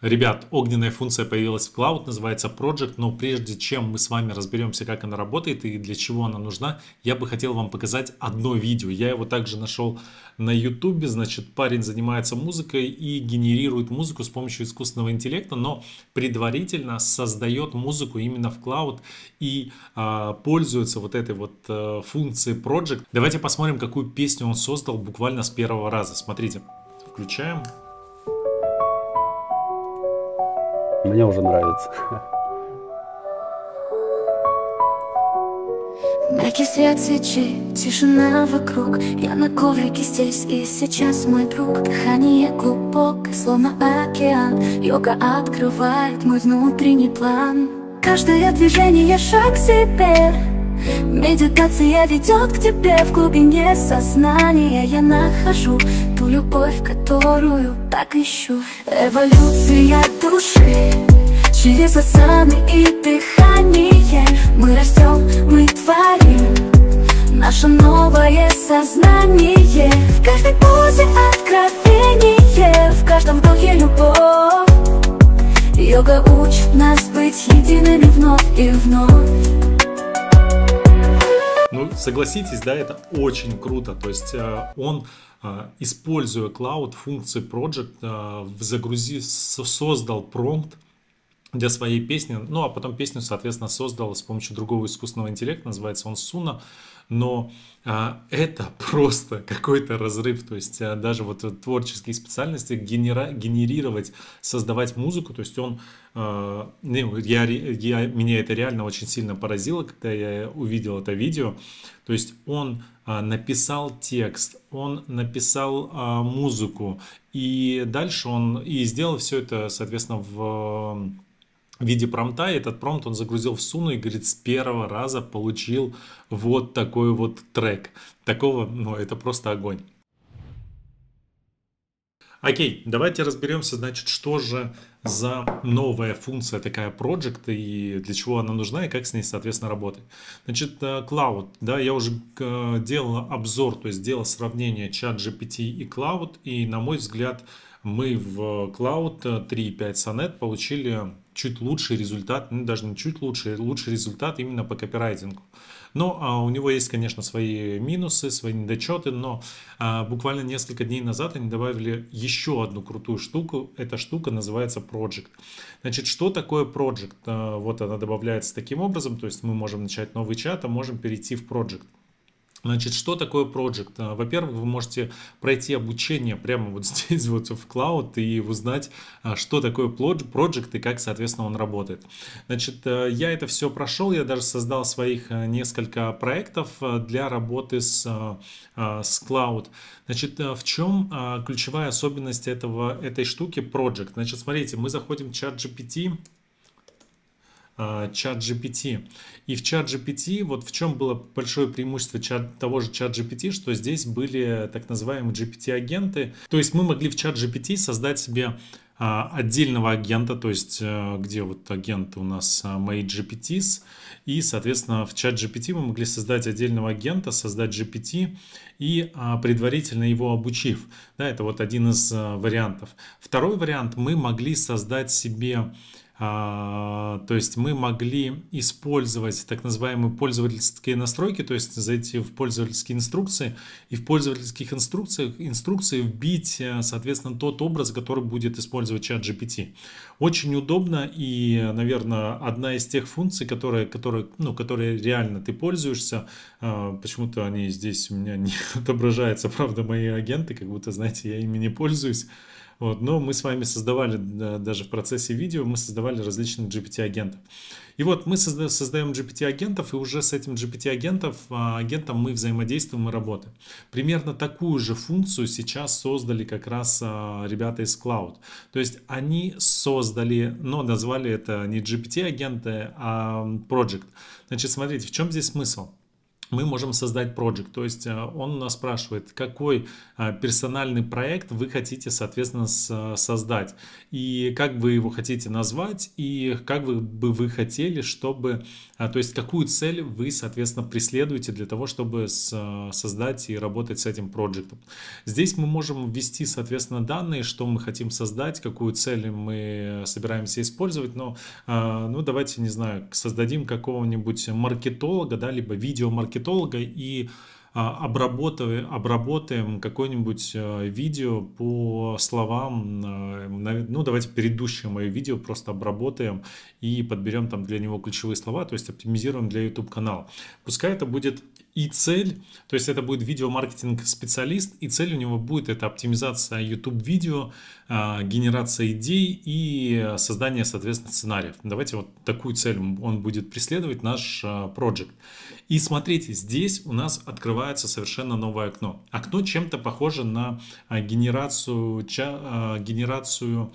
Ребят, огненная функция появилась в Cloud, называется Project, но прежде чем мы с вами разберемся, как она работает и для чего она нужна, я бы хотел вам показать одно видео. Я его также нашел на YouTube, значит, парень занимается музыкой и генерирует музыку с помощью искусственного интеллекта, но предварительно создает музыку именно в Cloud и а, пользуется вот этой вот а, функцией Project. Давайте посмотрим, какую песню он создал буквально с первого раза. Смотрите, включаем. Включаем. Мне уже нравится. Яркий свет свечи, тишина вокруг Я на коврике здесь и сейчас мой друг Дыхание глубокое, словно океан Йога открывает мой внутренний план Каждое движение шаг теперь Медитация ведет к тебе в глубине сознания Я нахожу ту любовь, которую так ищу Эволюция души Через осаны и дыхание Мы растем, мы творим Наше новое сознание В каждой позе откровение В каждом вдохе любовь Йога учит нас быть едиными вновь и вновь ну, согласитесь, да, это очень круто. То есть э, он э, используя cloud функции project, э, загрузи, создал промпт, для своей песни. Ну, а потом песню, соответственно, создал с помощью другого искусственного интеллекта, называется он Суна. Но а, это просто какой-то разрыв. То есть а, даже вот творческие специальности генера, генерировать, создавать музыку. То есть он, а, ну, я, я, меня это реально очень сильно поразило, когда я увидел это видео. То есть он а, написал текст, он написал а, музыку. И дальше он и сделал все это, соответственно, в в виде промта, и этот промт он загрузил в Суну и, говорит, с первого раза получил вот такой вот трек. Такого, ну, это просто огонь. Окей, давайте разберемся, значит, что же за новая функция такая Project и для чего она нужна и как с ней, соответственно, работать. Значит, э, Cloud, да, я уже э, делал обзор, то есть делал сравнение чат GPT и Cloud, и, на мой взгляд, мы в Cloud 3.5 Sonnet получили чуть лучший результат, ну даже не чуть лучше, лучший результат именно по копирайтингу. Но а, у него есть, конечно, свои минусы, свои недочеты, но а, буквально несколько дней назад они добавили еще одну крутую штуку. Эта штука называется Project. Значит, что такое Project? А, вот она добавляется таким образом, то есть мы можем начать новый чат, а можем перейти в Project. Значит, что такое Project а, Во-первых, вы можете пройти обучение прямо вот здесь, вот в Cloud и узнать, а, что такое Project и как, соответственно, он работает. Значит, э, я это все прошел, я даже создал своих э, несколько проектов э, для работы с, с cloud. Значит, в чем ключевая особенность этого, этой штуки Project Значит, смотрите, мы заходим в чат GPT, Э, чат GPT. И в чат GPT, вот в чем было большое преимущество чат, того же чат GPT, что здесь были так называемые GPT-агенты. То есть мы могли в чат GPT создать себе э, отдельного агента, то есть э, где вот агенты у нас мои GPTs, и, соответственно, в чат GPT мы могли создать отдельного агента, создать GPT и предварительно его обучив. Да, это вот один из вариантов. Второй вариант, мы могли создать себе а, то есть мы могли использовать так называемые пользовательские настройки, то есть зайти в пользовательские инструкции и в пользовательских инструкциях инструкции вбить, э, соответственно, тот образ, который будет использовать чат GPT. Очень удобно и, наверное, одна из тех функций, которые, которые, ну, которые реально ты пользуешься, а, почему-то они здесь у меня не отображаются, правда, мои агенты, как будто, знаете, я ими не пользуюсь. Вот, но мы с вами создавали, даже в процессе видео, мы создавали различных GPT-агентов. И вот мы созда создаем GPT-агентов, и уже с этим GPT-агентом а, агентом мы взаимодействуем и работаем. Примерно такую же функцию сейчас создали как раз а, ребята из Cloud. То есть они создали создали, но назвали это не GPT-агенты, а Project. Значит, смотрите, в чем здесь смысл? мы можем создать проект. То есть э, он нас спрашивает, какой э, персональный проект вы хотите, соответственно, э, создать, и как вы его хотите назвать, и как вы бы вы хотели, чтобы, то есть какую цель вы, соответственно, преследуете для того, чтобы создать и работать с этим проектом. Здесь мы можем ввести, соответственно, данные, что мы хотим создать, какую цель мы собираемся использовать, но, ну, давайте, не знаю, создадим какого-нибудь маркетолога, да, либо видеомаркетолога, маркетолога и а, обработаем, обработаем какое-нибудь а, видео по словам, а, ну давайте предыдущее мое видео просто обработаем и подберем там для него ключевые слова, то есть оптимизируем для YouTube канала. Пускай это будет и цель, то есть это будет видеомаркетинг специалист, и цель у него будет это оптимизация YouTube видео, генерация идей и создание, соответственно, сценариев. Давайте вот такую цель он будет преследовать наш проект. И смотрите, здесь у нас открывается совершенно новое окно. Окно чем-то похоже на а, генерацию, а, генерацию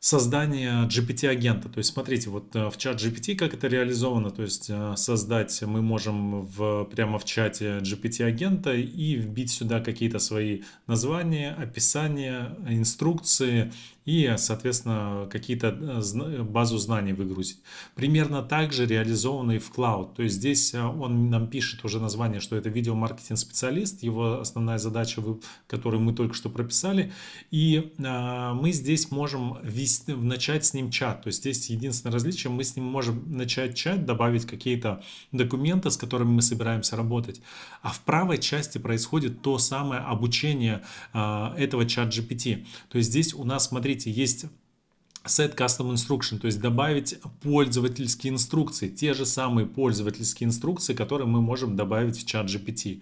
создания GPT-агента. То есть, смотрите, вот а, в чат GPT, как это реализовано, то есть создать мы можем в, прямо в чате GPT-агента и вбить сюда какие-то свои названия, описания, инструкции, и, соответственно, какие-то э, базу знаний выгрузить. Примерно так же реализовано и в Cloud. То есть здесь э, он нам пишет уже название, что это видеомаркетинг-специалист, его основная задача, которую мы только что прописали. И э, мы здесь можем вести, начать с ним чат. То есть здесь единственное различие, мы с ним можем начать чат, добавить какие-то документы, с которыми мы собираемся работать. А в правой части происходит то самое обучение этого чат GPT. То есть здесь у нас, смотрите, смотрите, есть Set Custom Instruction, то есть добавить пользовательские инструкции, те же самые пользовательские инструкции, которые мы можем добавить в чат GPT.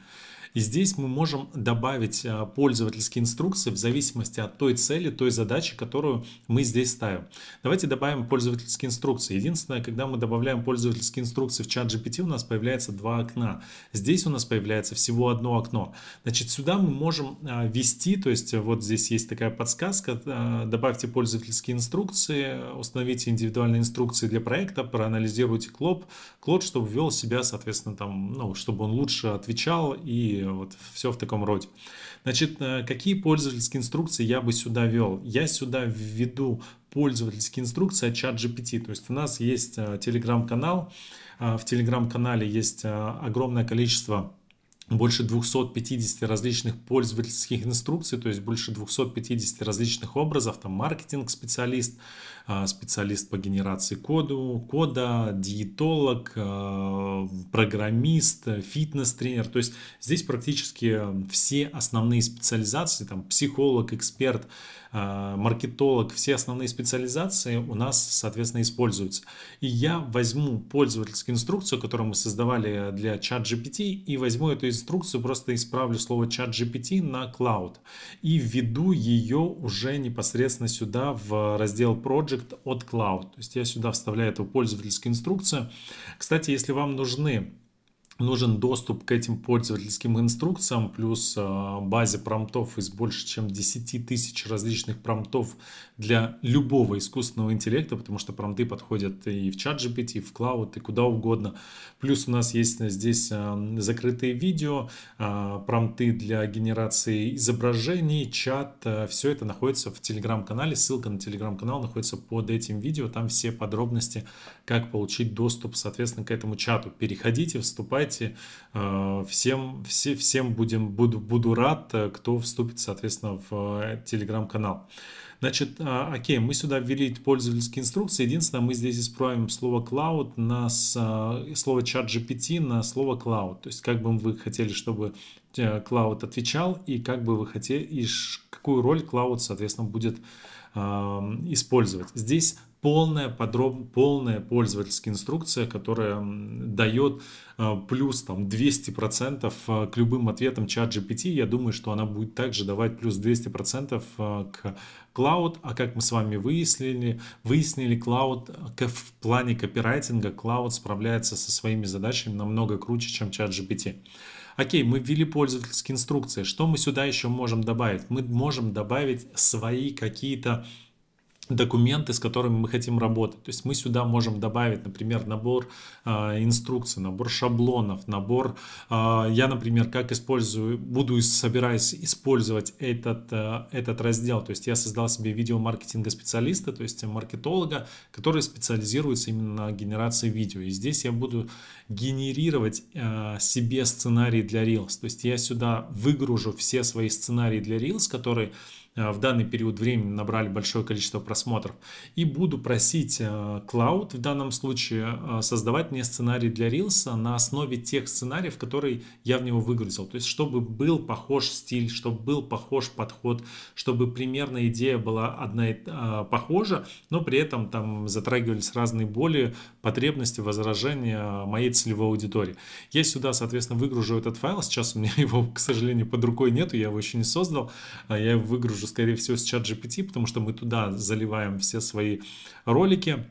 И здесь мы можем добавить а, пользовательские инструкции в зависимости от той цели, той задачи, которую мы здесь ставим. Давайте добавим пользовательские инструкции. Единственное, когда мы добавляем пользовательские инструкции в чат GPT, у нас появляется два окна. Здесь у нас появляется всего одно окно. Значит, сюда мы можем а, ввести, то есть э, вот здесь есть такая подсказка, э, добавьте пользовательские инструкции, установите индивидуальные инструкции для проекта, проанализируйте клод, клод, чтобы ввел себя, соответственно, там, ну, чтобы он лучше отвечал и вот все в таком роде. Значит, э, какие пользовательские инструкции я бы сюда вел? Я сюда введу пользовательские инструкции от чат GPT. То есть у нас есть телеграм-канал, э, а в телеграм-канале есть э, огромное количество больше 250 различных пользовательских инструкций, то есть больше 250 различных образов, там маркетинг-специалист, а, специалист по генерации коду, кода, диетолог, а, программист, фитнес-тренер, то есть здесь практически все основные специализации, там психолог, эксперт, а, маркетолог, все основные специализации у нас, соответственно, используются. И я возьму пользовательскую инструкцию, которую мы создавали для чат GPT, и возьму эту инструкцию просто исправлю слово чат GPT на cloud и введу ее уже непосредственно сюда в раздел project от cloud. То есть я сюда вставляю эту пользовательскую инструкцию. Кстати, если вам нужны нужен доступ к этим пользовательским инструкциям, плюс а, базе промптов из больше чем 10 тысяч различных промптов для любого искусственного интеллекта, потому что промты подходят и в чат GPT, и в клауд, и куда угодно. Плюс у нас есть здесь а, закрытые видео, а, промты для генерации изображений, чат, все это находится в телеграм-канале, ссылка на телеграм-канал находится под этим видео, там все подробности, как получить доступ, соответственно, к этому чату. Переходите, вступайте Давайте э, всем, все, всем будем, буду, буду рад, э, кто вступит, соответственно, в э, телеграм-канал. Значит, а, окей, мы сюда ввели пользовательские инструкции. Единственное, мы здесь исправим слово cloud на слово chat GPT на слово cloud. То есть, как бы вы хотели, чтобы cloud отвечал и как бы вы хотели, и какую роль cloud, соответственно, будет использовать. Здесь полная, подроб... полная пользовательская инструкция, которая дает э, плюс там 200% процентов э, к любым ответам чат GPT. Я думаю, что она будет также давать плюс 200% процентов э, к Cloud, а как мы с вами выяснили, выяснили Cloud в плане копирайтинга, Cloud справляется со своими задачами намного круче, чем чат GPT. Окей, мы ввели пользовательские инструкции. Что мы сюда еще можем добавить? Мы можем добавить свои какие-то документы, с которыми мы хотим работать. То есть мы сюда можем добавить, например, набор э, инструкций, набор шаблонов, набор... Э, я, например, как использую, буду собираясь использовать этот, э, этот раздел. То есть я создал себе видео маркетинга специалиста, то есть маркетолога, который специализируется именно на генерации видео. И здесь я буду генерировать э, себе сценарий для Reels. То есть я сюда выгружу все свои сценарии для Reels, которые Э, в данный период времени набрали большое количество просмотров. И буду просить Cloud э, в данном случае э, создавать мне сценарий для Reels на основе тех сценариев, которые я в него выгрузил. То есть, чтобы был похож стиль, чтобы был похож подход, чтобы примерно идея была одна похожа, но при этом там затрагивались разные боли, потребности, возражения моей целевой аудитории. Я сюда, соответственно, выгружу этот файл. Сейчас у меня его, к сожалению, под рукой нету, я его еще не создал. Я его выгружу уже, скорее всего, с ChatGPT, потому что мы туда заливаем все свои ролики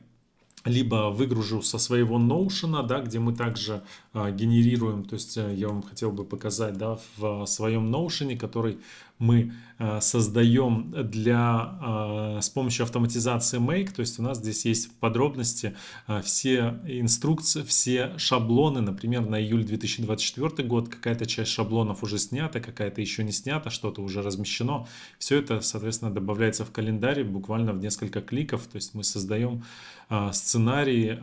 либо выгружу со своего Notion, да, где мы также э, генерируем, то есть э, я вам хотел бы показать да, в своем Notion, который мы э, создаем для, э, с помощью автоматизации Make, то есть у нас здесь есть подробности, э, все инструкции, все шаблоны, например, на июль 2024 год какая-то часть шаблонов уже снята, какая-то еще не снята, что-то уже размещено. Все это, соответственно, добавляется в календарь буквально в несколько кликов, то есть мы создаем сценарий,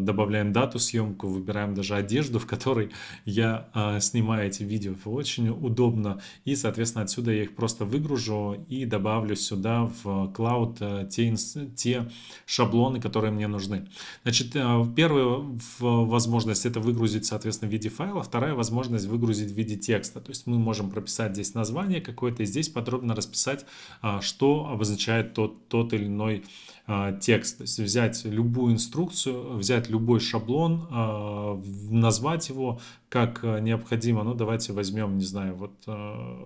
добавляем дату съемку, выбираем даже одежду, в которой я снимаю эти видео. Очень удобно и, соответственно, отсюда я их просто выгружу и добавлю сюда в cloud те, э, те шаблоны, которые мне нужны. Значит, э, первая возможность это выгрузить, соответственно, в виде файла, вторая возможность выгрузить в виде текста. То есть мы можем прописать здесь название какое-то и здесь подробно расписать, а, что обозначает тот, тот или иной а, текст. То есть взять любую инструкцию, взять любой шаблон, а, назвать его, как э, необходимо, ну давайте возьмем, не знаю, вот, э,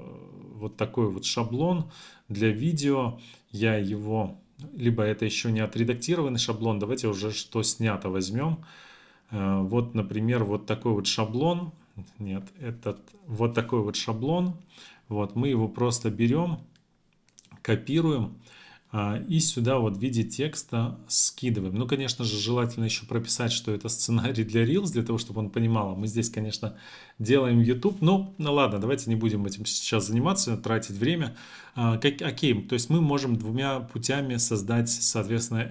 вот такой вот шаблон для видео, я его, либо это еще не отредактированный шаблон, давайте уже что снято возьмем. Э, вот, например, вот такой вот шаблон, нет, этот, вот такой вот шаблон, вот мы его просто берем, копируем, а, и сюда вот в виде текста скидываем. Ну, конечно же, желательно еще прописать, что это сценарий для Reels, для того, чтобы он понимал. А мы здесь, конечно, делаем YouTube. Но ну, ну, ладно, давайте не будем этим сейчас заниматься, тратить время. А, как, окей, то есть мы можем двумя путями создать, соответственно,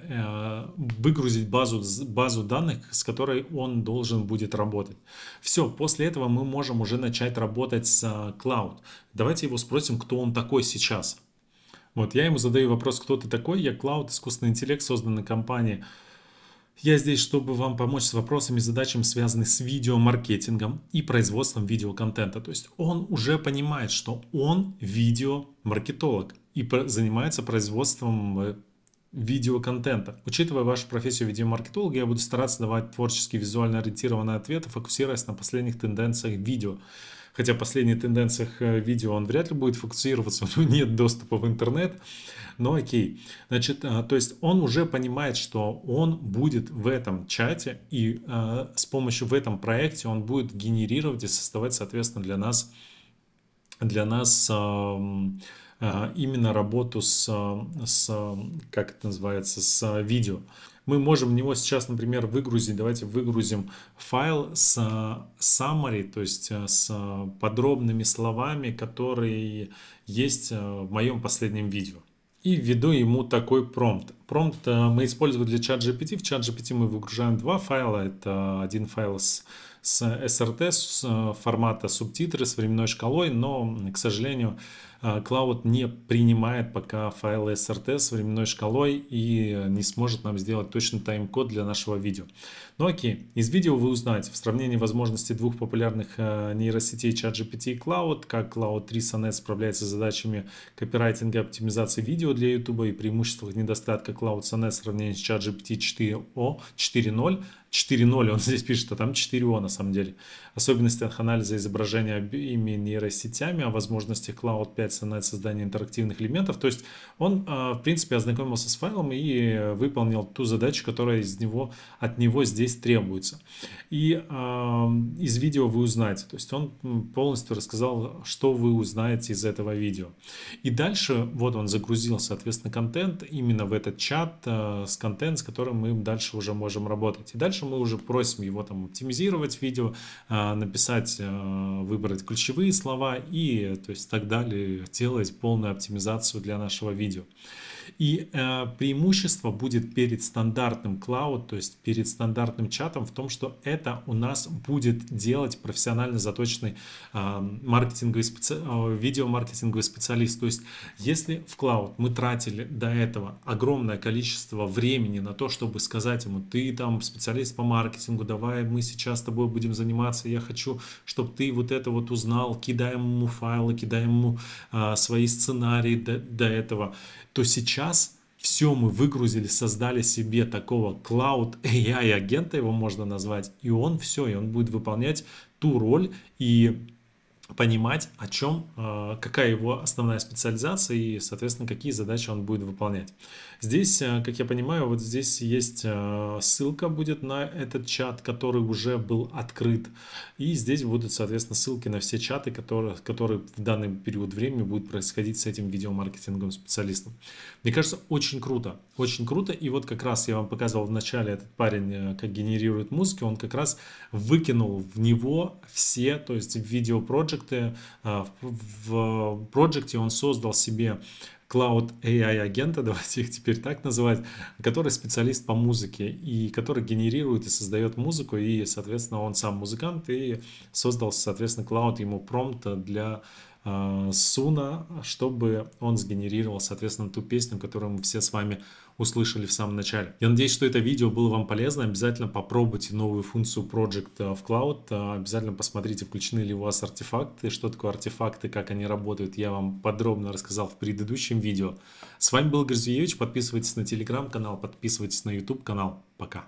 э, выгрузить базу, базу данных, с которой он должен будет работать. Все, после этого мы можем уже начать работать с Cloud. Давайте его спросим, кто он такой сейчас. Вот я ему задаю вопрос, кто ты такой? Я Клауд, искусственный интеллект, созданный компанией. Я здесь, чтобы вам помочь с вопросами и задачами, связанными с видеомаркетингом и производством видеоконтента. То есть он уже понимает, что он видеомаркетолог и занимается производством э, видеоконтента. Учитывая вашу профессию видеомаркетолога, я буду стараться давать творчески визуально ориентированные ответы, фокусируясь на последних тенденциях видео хотя в последних тенденциях э, видео он вряд ли будет фокусироваться, у него нет доступа в интернет, но окей. Значит, а, то есть он уже понимает, что он будет в этом чате и а, с помощью в этом проекте он будет генерировать и создавать, соответственно, для нас для нас а, именно работу с, с как это называется, с видео мы можем в него сейчас, например, выгрузить, давайте выгрузим файл с э, summary, то есть э, с подробными словами, которые есть э, в моем последнем видео. И введу ему такой промпт Промпт э, мы используем для ChatGPT. В ChatGPT мы выгружаем два файла. Это один файл с, с SRT, с э, формата субтитры, с временной шкалой, но, к сожалению, Cloud э, не принимает пока файлы SRT с временной шкалой и не сможет нам сделать точный тайм-код для нашего видео. Ну окей, из видео вы узнаете в сравнении возможностей двух популярных нейросетей ChatGPT и Cloud, как Cloud 3 Sonnet справляется с задачами копирайтинга и оптимизации видео для YouTube и преимуществах и недостатках Cloud CNS в сравнении с ChatGPT 4.0. 4.0 он здесь пишет, а там 4.0 на самом деле. Особенностях анализа изображения ими нейросетями, о возможностях Cloud 5 CNS создания интерактивных элементов. То есть он, а, в принципе, ознакомился с файлом и выполнил ту задачу, которая из него, от него здесь требуется. И а, из видео вы узнаете. То есть он полностью рассказал, что вы узнаете из этого видео. И дальше, вот он загрузил, соответственно, контент именно в этот чат э, с контент, с которым мы дальше уже можем работать. И дальше мы уже просим его там оптимизировать видео, э, написать, э, выбрать ключевые слова и то есть так далее, делать полную оптимизацию для нашего видео. И э, преимущество будет перед стандартным клауд, то есть перед стандартным чатом в том, что это у нас будет делать профессионально заточенный э, маркетинговый специ... э, видеомаркетинговый специалист. То есть если в клауд мы тратили до этого огромное количество времени на то, чтобы сказать ему, ты там специалист по маркетингу, давай мы сейчас с тобой будем заниматься, я хочу, чтобы ты вот это вот узнал, кидаем ему файлы, кидаем ему э, свои сценарии до, до этого, то сейчас час все мы выгрузили, создали себе такого Cloud AI агента, его можно назвать, и он все, и он будет выполнять ту роль и понимать, о чем, э, какая его основная специализация и, соответственно, какие задачи он будет выполнять. Здесь, э, как я понимаю, вот здесь есть э, ссылка будет на этот чат, который уже был открыт. И здесь будут, соответственно, ссылки на все чаты, которые, которые в данный период времени будут происходить с этим видеомаркетинговым специалистом. Мне кажется, очень круто. Очень круто. И вот как раз я вам показывал в начале этот парень, как генерирует музыки. Он как раз выкинул в него все, то есть в проекты. А, в проекте он создал себе Cloud AI агента, давайте их теперь так называть, который специалист по музыке и который генерирует и создает музыку, и, соответственно, он сам музыкант и создал, соответственно, Cloud ему промпта для э, Суна, чтобы он сгенерировал, соответственно, ту песню, которую мы все с вами услышали в самом начале. Я надеюсь, что это видео было вам полезно. Обязательно попробуйте новую функцию Project в Cloud. Обязательно посмотрите, включены ли у вас артефакты, что такое артефакты, как они работают. Я вам подробно рассказал в предыдущем видео. С вами был Грызуевич. Подписывайтесь на телеграм-канал, подписывайтесь на YouTube канал. Пока.